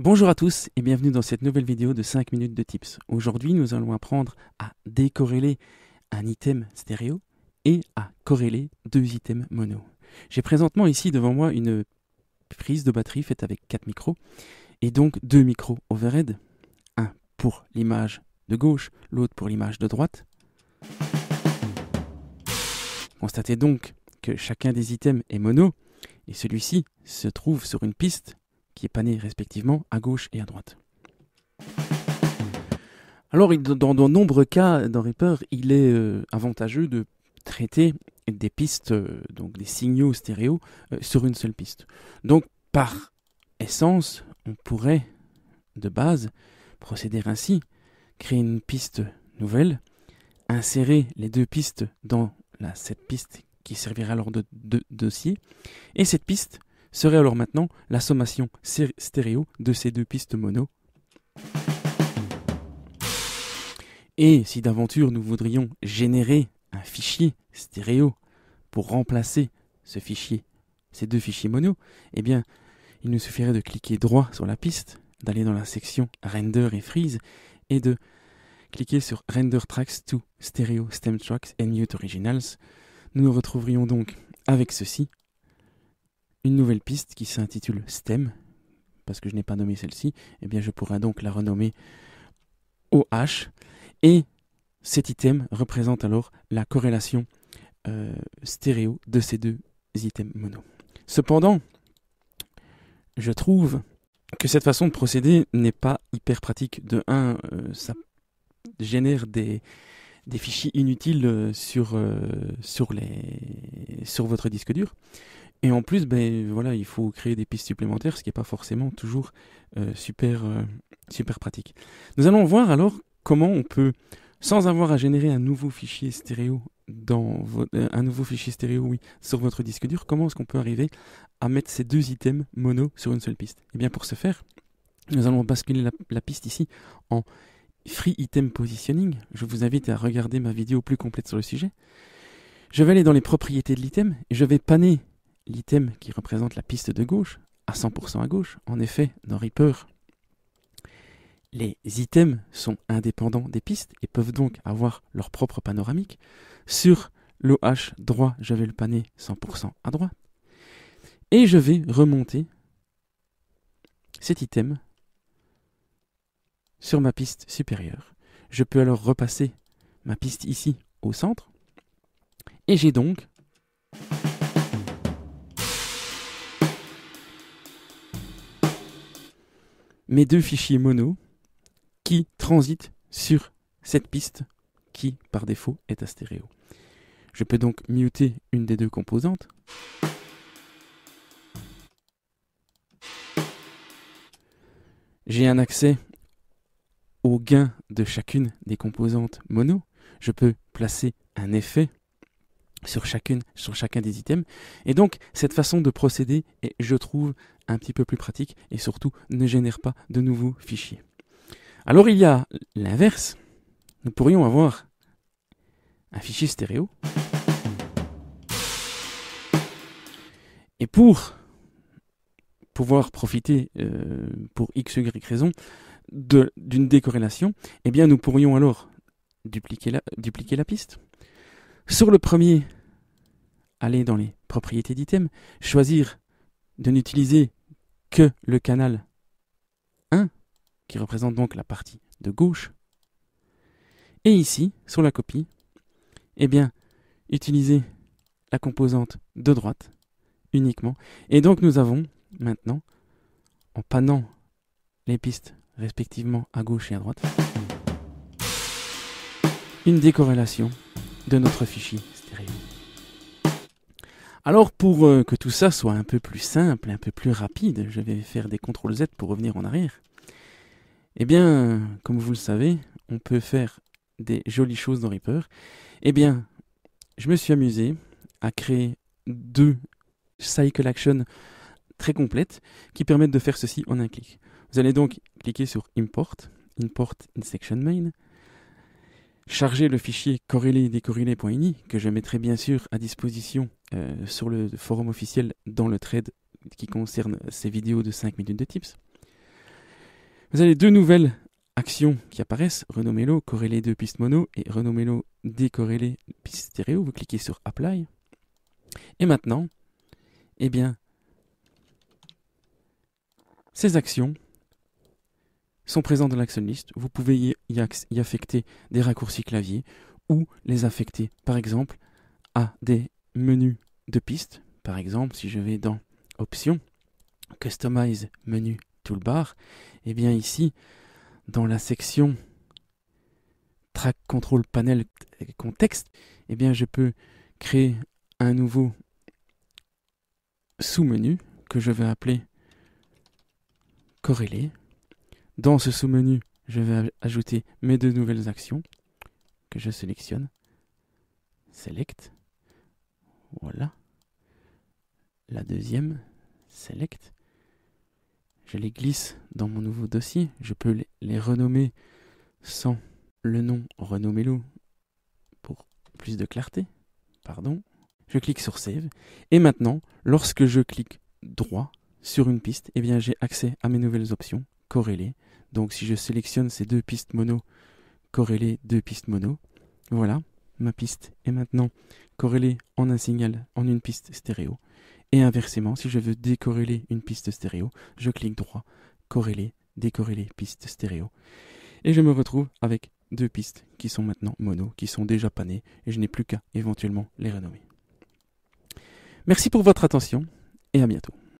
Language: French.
Bonjour à tous et bienvenue dans cette nouvelle vidéo de 5 minutes de tips. Aujourd'hui, nous allons apprendre à décorréler un item stéréo et à corréler deux items mono. J'ai présentement ici devant moi une prise de batterie faite avec 4 micros et donc deux micros overhead, un pour l'image de gauche, l'autre pour l'image de droite. Constatez donc que chacun des items est mono et celui-ci se trouve sur une piste qui est pané respectivement à gauche et à droite. Alors, dans de nombreux cas dans Reaper, il est euh, avantageux de traiter des pistes, euh, donc des signaux stéréo, euh, sur une seule piste. Donc, par essence, on pourrait, de base, procéder ainsi, créer une piste nouvelle, insérer les deux pistes dans la, cette piste qui servira alors de, de dossier, et cette piste serait alors maintenant la sommation stéréo de ces deux pistes mono. Et si d'aventure nous voudrions générer un fichier stéréo pour remplacer ce fichier, ces deux fichiers mono, eh bien, il nous suffirait de cliquer droit sur la piste, d'aller dans la section Render et Freeze et de cliquer sur Render Tracks to Stereo Stem Tracks and Mute Originals. Nous nous retrouverions donc avec ceci nouvelle piste qui s'intitule STEM, parce que je n'ai pas nommé celle-ci, et eh bien je pourrais donc la renommer OH. Et cet item représente alors la corrélation euh, stéréo de ces deux items mono. Cependant, je trouve que cette façon de procéder n'est pas hyper pratique. De un, euh, ça génère des, fichiers inutiles euh, sur, sur, les, sur votre disque dur. Et en plus, ben, voilà, il faut créer des pistes supplémentaires, ce qui n'est pas forcément toujours euh, super, euh, super pratique. Nous allons voir alors comment on peut, sans avoir à générer un nouveau fichier stéréo dans euh, un nouveau fichier stéréo, oui, sur votre disque dur, comment est-ce qu'on peut arriver à mettre ces deux items mono sur une seule piste Et eh bien pour ce faire, nous allons basculer la, la piste ici en free item positioning. Je vous invite à regarder ma vidéo plus complète sur le sujet. Je vais aller dans les propriétés de l'item et je vais panner l'item qui représente la piste de gauche, à 100% à gauche, en effet, dans Reaper, les items sont indépendants des pistes et peuvent donc avoir leur propre panoramique. Sur l'OH droit, j'avais le panier 100% à droite. Et je vais remonter cet item sur ma piste supérieure. Je peux alors repasser ma piste ici au centre. Et j'ai donc mes deux fichiers mono qui transitent sur cette piste qui, par défaut, est à stéréo. Je peux donc muter une des deux composantes. J'ai un accès au gain de chacune des composantes mono. Je peux placer un effet sur chacune, sur chacun des items. Et donc, cette façon de procéder est, je trouve, un petit peu plus pratique et surtout ne génère pas de nouveaux fichiers. Alors, il y a l'inverse. Nous pourrions avoir un fichier stéréo. Et pour pouvoir profiter, euh, pour x, y raison, d'une décorrélation, eh bien, nous pourrions alors dupliquer la piste, sur le premier, aller dans les propriétés d'item, choisir de n'utiliser que le canal 1, qui représente donc la partie de gauche. Et ici, sur la copie, eh bien, utiliser la composante de droite uniquement. Et donc nous avons maintenant, en panant les pistes respectivement à gauche et à droite, une décorrélation de notre fichier stéréo. Alors pour euh, que tout ça soit un peu plus simple, un peu plus rapide, je vais faire des CTRL Z pour revenir en arrière. Eh bien, comme vous le savez, on peut faire des jolies choses dans Reaper. Eh bien, je me suis amusé à créer deux cycle actions très complètes qui permettent de faire ceci en un clic. Vous allez donc cliquer sur Import, Import in Section Main, charger le fichier corrélé-décorrélé.ini que je mettrai bien sûr à disposition euh, sur le forum officiel dans le trade qui concerne ces vidéos de 5 minutes de tips. Vous avez deux nouvelles actions qui apparaissent, renommez-le corrélé de pistes mono et renommez-le décorrélé piste stéréo. Vous cliquez sur Apply. Et maintenant, eh bien, ces actions sont présents dans l'action list. Vous pouvez y, affecter des raccourcis clavier ou les affecter par exemple à des menus de piste. Par exemple, si je vais dans Options, Customize Menu Toolbar, et eh bien ici, dans la section Track Control Panel Contexte, eh bien je peux créer un nouveau sous-menu que je vais appeler Corrélé. Dans ce sous-menu, je vais ajouter mes deux nouvelles actions que je sélectionne. Select. Voilà. La deuxième, Select. Je les glisse dans mon nouveau dossier. Je peux les, renommer sans le nom, renommez-le pour plus de clarté. Pardon. Je clique sur Save. Et maintenant, lorsque je clique droit sur une piste, eh j'ai accès à mes nouvelles options corrélées. Donc si je sélectionne ces deux pistes mono, corréler deux pistes mono, voilà, ma piste est maintenant corrélée en un signal, en une piste stéréo. Et inversement, si je veux décorréler une piste stéréo, je clique droit, corréler, décorréler piste stéréo. Et je me retrouve avec deux pistes qui sont maintenant mono, qui sont déjà panées, et je n'ai plus qu'à éventuellement les renommer. Merci pour votre attention et à bientôt.